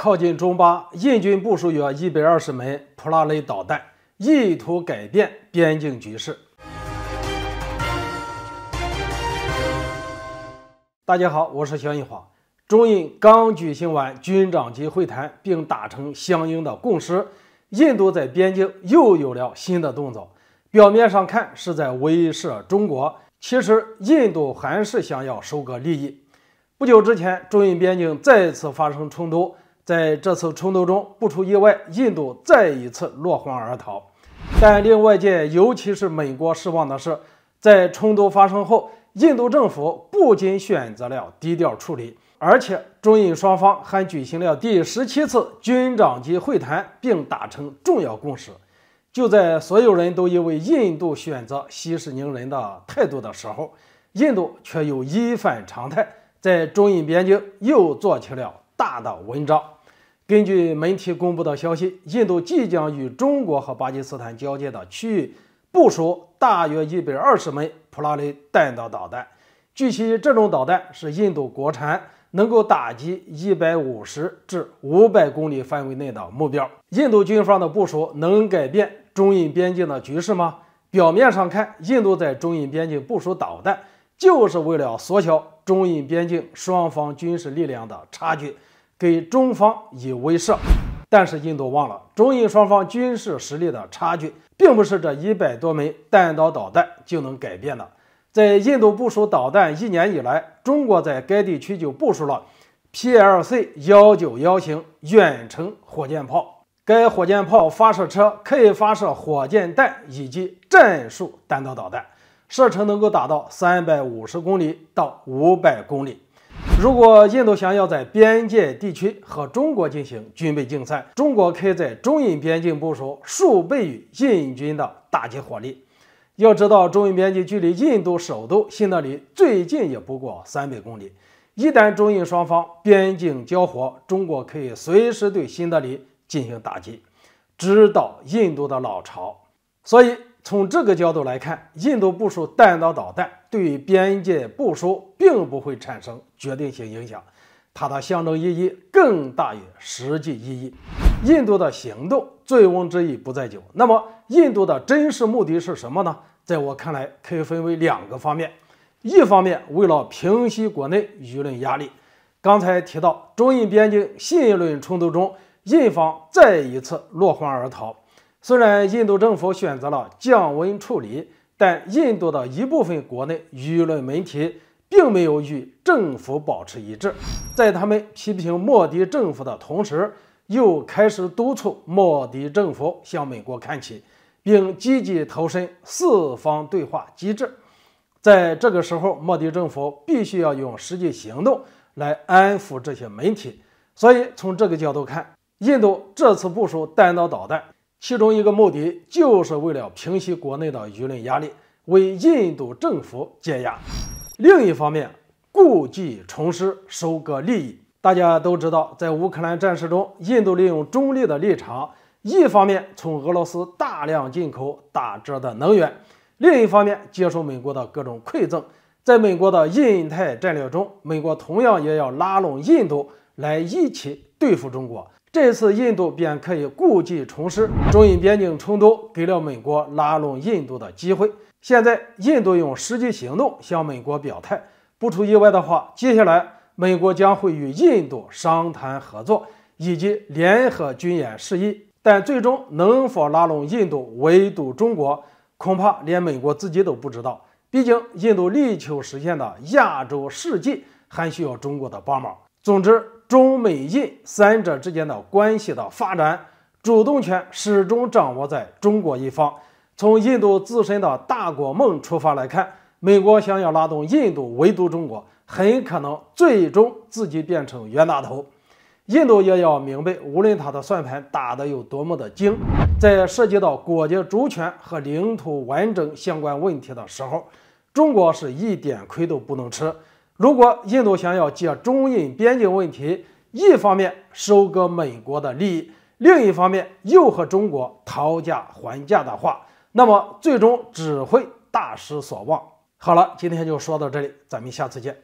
靠近中巴，印军部署约一百二十门普拉雷导弹，意图改变边境局势。大家好，我是肖一华。中印刚举行完军长级会谈，并达成相应的共识，印度在边境又有了新的动作。表面上看是在威慑中国，其实印度还是想要收割利益。不久之前，中印边境再次发生冲突。在这次冲突中，不出意外，印度再一次落荒而逃。但令外界，尤其是美国失望的是，在冲突发生后，印度政府不仅选择了低调处理，而且中印双方还举行了第十七次军长级会谈，并达成重要共识。就在所有人都以为印度选择息事宁人的态度的时候，印度却又一反常态，在中印边境又做起了大的文章。根据媒体公布的消息，印度即将与中国和巴基斯坦交界的区域部署大约一百二十枚普拉雷弹道导弹。据悉，这种导弹是印度国产，能够打击一百五十至五百公里范围内的目标。印度军方的部署能改变中印边境的局势吗？表面上看，印度在中印边境部署导弹，就是为了缩小中印边境双方军事力量的差距。给中方以威慑，但是印度忘了，中印双方军事实力的差距，并不是这一百多枚弹道导弹就能改变的。在印度部署导弹一年以来，中国在该地区就部署了 PLC 幺九幺型远程火箭炮。该火箭炮发射车可以发射火箭弹以及战术弹道导弹，射程能够达到三百五十公里到五百公里。如果印度想要在边界地区和中国进行军备竞赛，中国可以在中印边境部署数倍于印军的打击火力。要知道，中印边境距离印度首都新德里最近也不过三百公里。一旦中印双方边境交火，中国可以随时对新德里进行打击，直到印度的老巢。所以。从这个角度来看，印度部署弹道导弹对边界部署并不会产生决定性影响，它的象征意义更大于实际意义。印度的行动，醉翁之意不在酒。那么，印度的真实目的是什么呢？在我看来，可以分为两个方面：一方面，为了平息国内舆论压力。刚才提到，中印边境新一轮冲突中，印方再一次落荒而逃。虽然印度政府选择了降温处理，但印度的一部分国内舆论媒体并没有与政府保持一致，在他们批评莫迪政府的同时，又开始督促莫迪政府向美国看齐，并积极投身四方对话机制。在这个时候，莫迪政府必须要用实际行动来安抚这些媒体。所以，从这个角度看，印度这次部署弹道导弹。其中一个目的就是为了平息国内的舆论压力，为印度政府解压；另一方面，故技重施，收割利益。大家都知道，在乌克兰战事中，印度利用中立的立场，一方面从俄罗斯大量进口打折的能源，另一方面接受美国的各种馈赠。在美国的印太战略中，美国同样也要拉拢印度来一起。对付中国，这次印度便可以故技重施。中印边境冲突给了美国拉拢印度的机会。现在印度用实际行动向美国表态，不出意外的话，接下来美国将会与印度商谈合作以及联合军演事宜。但最终能否拉拢印度围堵中国，恐怕连美国自己都不知道。毕竟，印度力求实现的亚洲世纪还需要中国的帮忙。总之。中美印三者之间的关系的发展，主动权始终掌握在中国一方。从印度自身的大国梦出发来看，美国想要拉动印度围堵中国，很可能最终自己变成冤大头。印度也要明白，无论他的算盘打得有多么的精，在涉及到国家主权和领土完整相关问题的时候，中国是一点亏都不能吃。如果印度想要借中印边境问题，一方面收割美国的利益，另一方面又和中国讨价还价的话，那么最终只会大失所望。好了，今天就说到这里，咱们下次见。